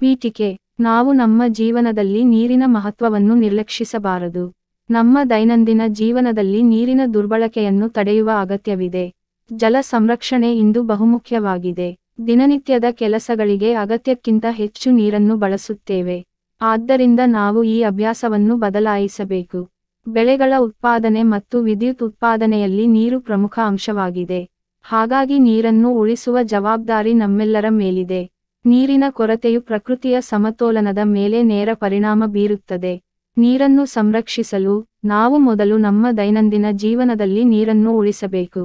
ಪೀಠಿಕೆ ನಾವು ನಮ್ಮ ಜೀವನದಲ್ಲಿ ನೀರಿನ ಮಹತ್ವವನ್ನು ನಿರ್ಲಕ್ಷಿಸಬಾರದು ನಮ್ಮ ದೈನಂದಿನ ಜೀವನದಲ್ಲಿ ನೀರಿನ ದುರ್ಬಳಕೆಯನ್ನು ತಡೆಯುವ ಅಗತ್ಯವಿದೆ ಜಲ ಸಂರಕ್ಷಣೆ ಇಂದು ಬಹುಮುಖ್ಯವಾಗಿದೆ ದಿನನಿತ್ಯದ ಕೆಲಸಗಳಿಗೆ ಅಗತ್ಯಕ್ಕಿಂತ ಹೆಚ್ಚು ನೀರನ್ನು ಬಳಸುತ್ತೇವೆ ಆದ್ದರಿಂದ ನಾವು ಈ ಅಭ್ಯಾಸವನ್ನು ಬದಲಾಯಿಸಬೇಕು ಬೆಳೆಗಳ ಉತ್ಪಾದನೆ ಮತ್ತು ವಿದ್ಯುತ್ ಉತ್ಪಾದನೆಯಲ್ಲಿ ನೀರು ಪ್ರಮುಖ ಅಂಶವಾಗಿದೆ ಹಾಗಾಗಿ ನೀರನ್ನು ಉಳಿಸುವ ಜವಾಬ್ದಾರಿ ನಮ್ಮೆಲ್ಲರ ಮೇಲಿದೆ ನೀರಿನ ಕೊರತೆಯು ಪ್ರಕೃತಿಯ ಸಮತೋಲನದ ಮೇಲೆ ನೇರ ಪರಿಣಾಮ ಬೀರುತ್ತದೆ ನೀರನ್ನು ಸಂರಕ್ಷಿಸಲು ನಾವು ಮೊದಲು ನಮ್ಮ ದೈನಂದಿನ ಜೀವನದಲ್ಲಿ ನೀರನ್ನು ಉಳಿಸಬೇಕು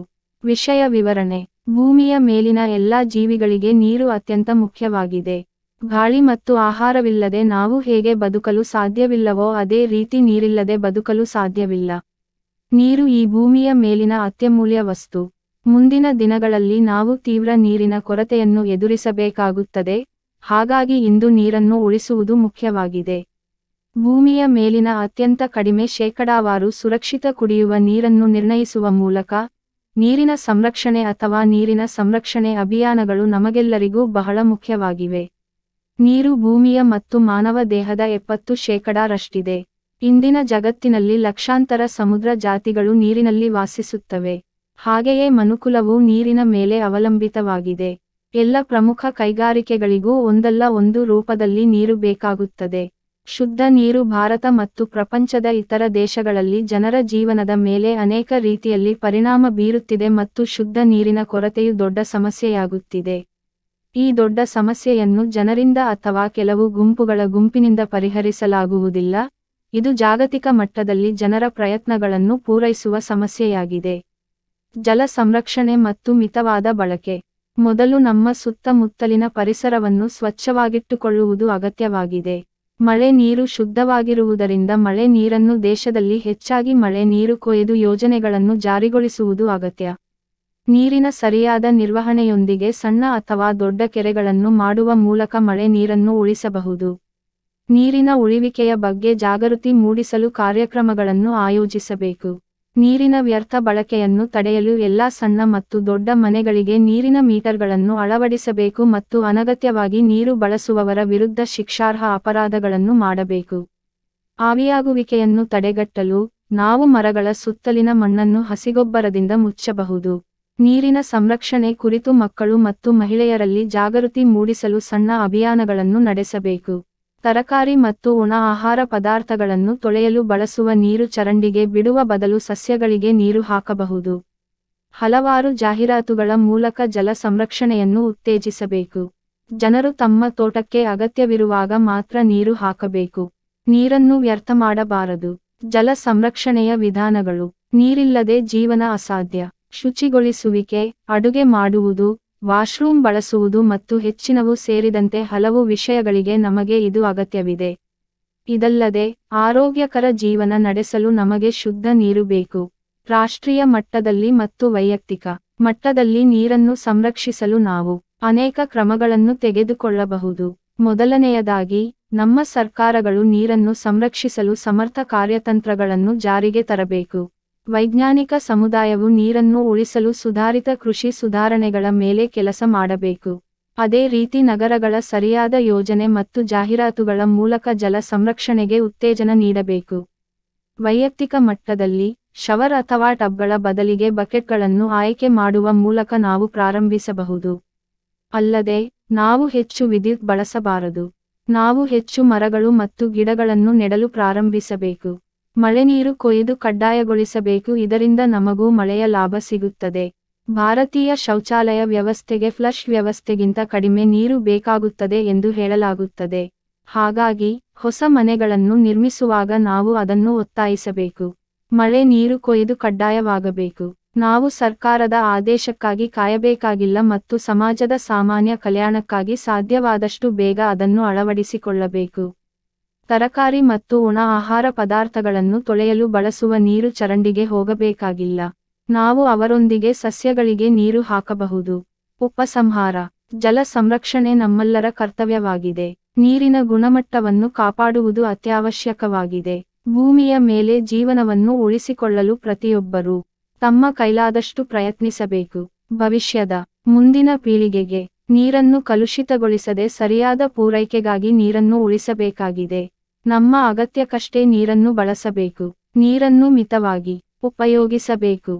ವಿಷಯ ವಿವರಣೆ ಭೂಮಿಯ ಮೇಲಿನ ಎಲ್ಲಾ ಜೀವಿಗಳಿಗೆ ನೀರು ಅತ್ಯಂತ ಮುಖ್ಯವಾಗಿದೆ ಗಾಳಿ ಮತ್ತು ಆಹಾರವಿಲ್ಲದೆ ನಾವು ಹೇಗೆ ಬದುಕಲು ಸಾಧ್ಯವಿಲ್ಲವೋ ಅದೇ ರೀತಿ ನೀರಿಲ್ಲದೆ ಬದುಕಲು ಸಾಧ್ಯವಿಲ್ಲ ನೀರು ಈ ಭೂಮಿಯ ಮೇಲಿನ ಅತ್ಯಮೂಲ್ಯ ವಸ್ತು ಮುಂದಿನ ದಿನಗಳಲ್ಲಿ ನಾವು ತೀವ್ರ ನೀರಿನ ಕೊರತೆಯನ್ನು ಎದುರಿಸಬೇಕಾಗುತ್ತದೆ ಹಾಗಾಗಿ ಇಂದು ನೀರನ್ನು ಉಳಿಸುವುದು ಮುಖ್ಯವಾಗಿದೆ ಭೂಮಿಯ ಮೇಲಿನ ಅತ್ಯಂತ ಕಡಿಮೆ ಶೇಕಡಾವಾರು ಸುರಕ್ಷಿತ ಕುಡಿಯುವ ನೀರನ್ನು ನಿರ್ಣಯಿಸುವ ಮೂಲಕ ನೀರಿನ ಸಂರಕ್ಷಣೆ ಅಥವಾ ನೀರಿನ ಸಂರಕ್ಷಣೆ ಅಭಿಯಾನಗಳು ನಮಗೆಲ್ಲರಿಗೂ ಬಹಳ ಮುಖ್ಯವಾಗಿವೆ ನೀರು ಭೂಮಿಯ ಮತ್ತು ಮಾನವ ದೇಹದ ಎಪ್ಪತ್ತು ಶೇಕಡಾರಷ್ಟಿದೆ ಇಂದಿನ ಜಗತ್ತಿನಲ್ಲಿ ಲಕ್ಷಾಂತರ ಸಮುದ್ರ ಜಾತಿಗಳು ನೀರಿನಲ್ಲಿ ವಾಸಿಸುತ್ತವೆ ಹಾಗೆಯೇ ಮನುಕುಲವು ನೀರಿನ ಮೇಲೆ ಅವಲಂಬಿತವಾಗಿದೆ ಎಲ್ಲ ಪ್ರಮುಖ ಕೈಗಾರಿಕೆಗಳಿಗೂ ಒಂದಲ್ಲ ಒಂದು ರೂಪದಲ್ಲಿ ನೀರು ಬೇಕಾಗುತ್ತದೆ ಶುದ್ಧ ನೀರು ಭಾರತ ಮತ್ತು ಪ್ರಪಂಚದ ಇತರ ದೇಶಗಳಲ್ಲಿ ಜನರ ಜೀವನದ ಮೇಲೆ ಅನೇಕ ರೀತಿಯಲ್ಲಿ ಪರಿಣಾಮ ಬೀರುತ್ತಿದೆ ಮತ್ತು ಶುದ್ಧ ನೀರಿನ ಕೊರತೆಯು ದೊಡ್ಡ ಸಮಸ್ಯೆಯಾಗುತ್ತಿದೆ ಈ ದೊಡ್ಡ ಸಮಸ್ಯೆಯನ್ನು ಜನರಿಂದ ಅಥವಾ ಕೆಲವು ಗುಂಪುಗಳ ಗುಂಪಿನಿಂದ ಪರಿಹರಿಸಲಾಗುವುದಿಲ್ಲ ಇದು ಜಾಗತಿಕ ಮಟ್ಟದಲ್ಲಿ ಜನರ ಪ್ರಯತ್ನಗಳನ್ನು ಪೂರೈಸುವ ಸಮಸ್ಯೆಯಾಗಿದೆ ಜಲ ಸಂರಕ್ಷಣೆ ಮತ್ತು ಮಿತವಾದ ಬಳಕೆ ಮೊದಲು ನಮ್ಮ ಸುತ್ತಮುತ್ತಲಿನ ಪರಿಸರವನ್ನು ಸ್ವಚ್ಛವಾಗಿಟ್ಟುಕೊಳ್ಳುವುದು ಅಗತ್ಯವಾಗಿದೆ ಮಳೆ ನೀರು ಶುದ್ಧವಾಗಿರುವುದರಿಂದ ಮಳೆ ನೀರನ್ನು ದೇಶದಲ್ಲಿ ಹೆಚ್ಚಾಗಿ ಮಳೆ ನೀರು ಕೊಯ್ದು ಯೋಜನೆಗಳನ್ನು ಜಾರಿಗೊಳಿಸುವುದು ಅಗತ್ಯ ನೀರಿನ ಸರಿಯಾದ ನಿರ್ವಹಣೆಯೊಂದಿಗೆ ಸಣ್ಣ ಅಥವಾ ದೊಡ್ಡ ಕೆರೆಗಳನ್ನು ಮಾಡುವ ಮೂಲಕ ಮಳೆ ನೀರನ್ನು ಉಳಿಸಬಹುದು ನೀರಿನ ಉಳಿವಿಕೆಯ ಬಗ್ಗೆ ಜಾಗೃತಿ ಮೂಡಿಸಲು ಕಾರ್ಯಕ್ರಮಗಳನ್ನು ಆಯೋಜಿಸಬೇಕು ನೀರಿನ ವ್ಯರ್ಥ ಬಳಕೆಯನ್ನು ತಡೆಯಲು ಎಲ್ಲಾ ಸಣ್ಣ ಮತ್ತು ದೊಡ್ಡ ಮನೆಗಳಿಗೆ ನೀರಿನ ಮೀಟರ್ಗಳನ್ನು ಅಳವಡಿಸಬೇಕು ಮತ್ತು ಅನಗತ್ಯವಾಗಿ ನೀರು ಬಳಸುವವರ ವಿರುದ್ಧ ಶಿಕ್ಷಾರ್ಹ ಅಪರಾಧಗಳನ್ನು ಮಾಡಬೇಕು ಆವಿಯಾಗುವಿಕೆಯನ್ನು ತಡೆಗಟ್ಟಲು ನಾವು ಮರಗಳ ಸುತ್ತಲಿನ ಮಣ್ಣನ್ನು ಹಸಿಗೊಬ್ಬರದಿಂದ ಮುಚ್ಚಬಹುದು ನೀರಿನ ಸಂರಕ್ಷಣೆ ಕುರಿತು ಮಕ್ಕಳು ಮತ್ತು ಮಹಿಳೆಯರಲ್ಲಿ ಜಾಗೃತಿ ಮೂಡಿಸಲು ಸಣ್ಣ ಅಭಿಯಾನಗಳನ್ನು ನಡೆಸಬೇಕು ತರಕಾರಿ ಮತ್ತು ಒಣ ಆಹಾರ ಪದಾರ್ಥಗಳನ್ನು ತೊಳೆಯಲು ಬಳಸುವ ನೀರು ಚರಂಡಿಗೆ ಬಿಡುವ ಬದಲು ಸಸ್ಯಗಳಿಗೆ ನೀರು ಹಾಕಬಹುದು ಹಲವಾರು ಜಾಹೀರಾತುಗಳ ಮೂಲಕ ಜಲ ಸಂರಕ್ಷಣೆಯನ್ನು ಉತ್ತೇಜಿಸಬೇಕು ಜನರು ತಮ್ಮ ತೋಟಕ್ಕೆ ಅಗತ್ಯವಿರುವಾಗ ಮಾತ್ರ ನೀರು ಹಾಕಬೇಕು ನೀರನ್ನು ವ್ಯರ್ಥ ಮಾಡಬಾರದು ಜಲ ಸಂರಕ್ಷಣೆಯ ವಿಧಾನಗಳು ನೀರಿಲ್ಲದೆ ಜೀವನ ಅಸಾಧ್ಯ ಶುಚಿಗೊಳಿಸುವಿಕೆ ಅಡುಗೆ ಮಾಡುವುದು ವಾಶ್ರೂಮ್ ಬಳಸುವುದು ಮತ್ತು ಹೆಚ್ಚಿನವು ಸೇರಿದಂತೆ ಹಲವು ವಿಷಯಗಳಿಗೆ ನಮಗೆ ಇದು ಅಗತ್ಯವಿದೆ ಇದಲ್ಲದೆ ಆರೋಗ್ಯಕರ ಜೀವನ ನಡೆಸಲು ನಮಗೆ ಶುದ್ಧ ನೀರು ಬೇಕು ರಾಷ್ಟ್ರೀಯ ಮಟ್ಟದಲ್ಲಿ ಮತ್ತು ವೈಯಕ್ತಿಕ ಮಟ್ಟದಲ್ಲಿ ನೀರನ್ನು ಸಂರಕ್ಷಿಸಲು ನಾವು ಅನೇಕ ಕ್ರಮಗಳನ್ನು ತೆಗೆದುಕೊಳ್ಳಬಹುದು ಮೊದಲನೆಯದಾಗಿ ನಮ್ಮ ಸರ್ಕಾರಗಳು ನೀರನ್ನು ಸಂರಕ್ಷಿಸಲು ಸಮರ್ಥ ಕಾರ್ಯತಂತ್ರಗಳನ್ನು ಜಾರಿಗೆ ತರಬೇಕು ವೈಜ್ಞಾನಿಕ ಸಮುದಾಯವು ನೀರನ್ನು ಉಳಿಸಲು ಸುಧಾರಿತ ಕೃಷಿ ಸುಧಾರಣೆಗಳ ಮೇಲೆ ಕೆಲಸ ಮಾಡಬೇಕು ಅದೇ ರೀತಿ ನಗರಗಳ ಸರಿಯಾದ ಯೋಜನೆ ಮತ್ತು ಜಾಹೀರಾತುಗಳ ಮೂಲಕ ಜಲ ಸಂರಕ್ಷಣೆಗೆ ಉತ್ತೇಜನ ನೀಡಬೇಕು ವೈಯಕ್ತಿಕ ಮಟ್ಟದಲ್ಲಿ ಶವರ್ ಅಥವಾ ಟಬ್ಗಳ ಬದಲಿಗೆ ಬಕೆಟ್ಗಳನ್ನು ಆಯ್ಕೆ ಮಾಡುವ ಮೂಲಕ ನಾವು ಪ್ರಾರಂಭಿಸಬಹುದು ಅಲ್ಲದೆ ನಾವು ಹೆಚ್ಚು ವಿದ್ಯುತ್ ಬಳಸಬಾರದು ನಾವು ಹೆಚ್ಚು ಮರಗಳು ಮತ್ತು ಗಿಡಗಳನ್ನು ನೆಡಲು ಪ್ರಾರಂಭಿಸಬೇಕು ಮಳೆ ನೀರು ಕೊಯ್ದು ಕಡ್ಡಾಯಗೊಳಿಸಬೇಕು ಇದರಿಂದ ನಮಗೂ ಮಳೆಯ ಲಾಭ ಸಿಗುತ್ತದೆ ಭಾರತೀಯ ಶೌಚಾಲಯ ವ್ಯವಸ್ಥೆಗೆ ಫ್ಲಶ್ ವ್ಯವಸ್ಥೆಗಿಂತ ಕಡಿಮೆ ನೀರು ಬೇಕಾಗುತ್ತದೆ ಎಂದು ಹೇಳಲಾಗುತ್ತದೆ ಹಾಗಾಗಿ ಹೊಸ ಮನೆಗಳನ್ನು ನಿರ್ಮಿಸುವಾಗ ನಾವು ಅದನ್ನು ಒತ್ತಾಯಿಸಬೇಕು ಮಳೆ ನೀರು ಕೊಯ್ದು ಕಡ್ಡಾಯವಾಗಬೇಕು ನಾವು ಸರ್ಕಾರದ ಆದೇಶಕ್ಕಾಗಿ ಕಾಯಬೇಕಾಗಿಲ್ಲ ಮತ್ತು ಸಮಾಜದ ಸಾಮಾನ್ಯ ಕಲ್ಯಾಣಕ್ಕಾಗಿ ಸಾಧ್ಯವಾದಷ್ಟು ಬೇಗ ಅದನ್ನು ಅಳವಡಿಸಿಕೊಳ್ಳಬೇಕು ತರಕಾರಿ ಮತ್ತು ಒಣ ಆಹಾರ ಪದಾರ್ಥಗಳನ್ನು ತೊಳೆಯಲು ಬಳಸುವ ನೀರು ಚರಂಡಿಗೆ ಹೋಗಬೇಕಾಗಿಲ್ಲ ನಾವು ಅವರೊಂದಿಗೆ ಸಸ್ಯಗಳಿಗೆ ನೀರು ಹಾಕಬಹುದು ಉಪಸಂಹಾರ ಜಲ ಸಂರಕ್ಷಣೆ ನಮ್ಮೆಲ್ಲರ ಕರ್ತವ್ಯವಾಗಿದೆ ನೀರಿನ ಗುಣಮಟ್ಟವನ್ನು ಕಾಪಾಡುವುದು ಅತ್ಯವಶ್ಯಕವಾಗಿದೆ ಭೂಮಿಯ ಮೇಲೆ ಜೀವನವನ್ನು ಉಳಿಸಿಕೊಳ್ಳಲು ಪ್ರತಿಯೊಬ್ಬರೂ ತಮ್ಮ ಕೈಲಾದಷ್ಟು ಪ್ರಯತ್ನಿಸಬೇಕು ಭವಿಷ್ಯದ ಮುಂದಿನ ಪೀಳಿಗೆಗೆ ನೀರನ್ನು ಕಲುಷಿತಗೊಳಿಸದೆ ಸರಿಯಾದ ಪೂರೈಕೆಗಾಗಿ ನೀರನ್ನು ಉಳಿಸಬೇಕಾಗಿದೆ ನಮ್ಮ ಅಗತ್ಯಕ್ಕಷ್ಟೇ ನೀರನ್ನು ಬಳಸಬೇಕು ನೀರನ್ನು ಮಿತವಾಗಿ ಉಪಯೋಗಿಸಬೇಕು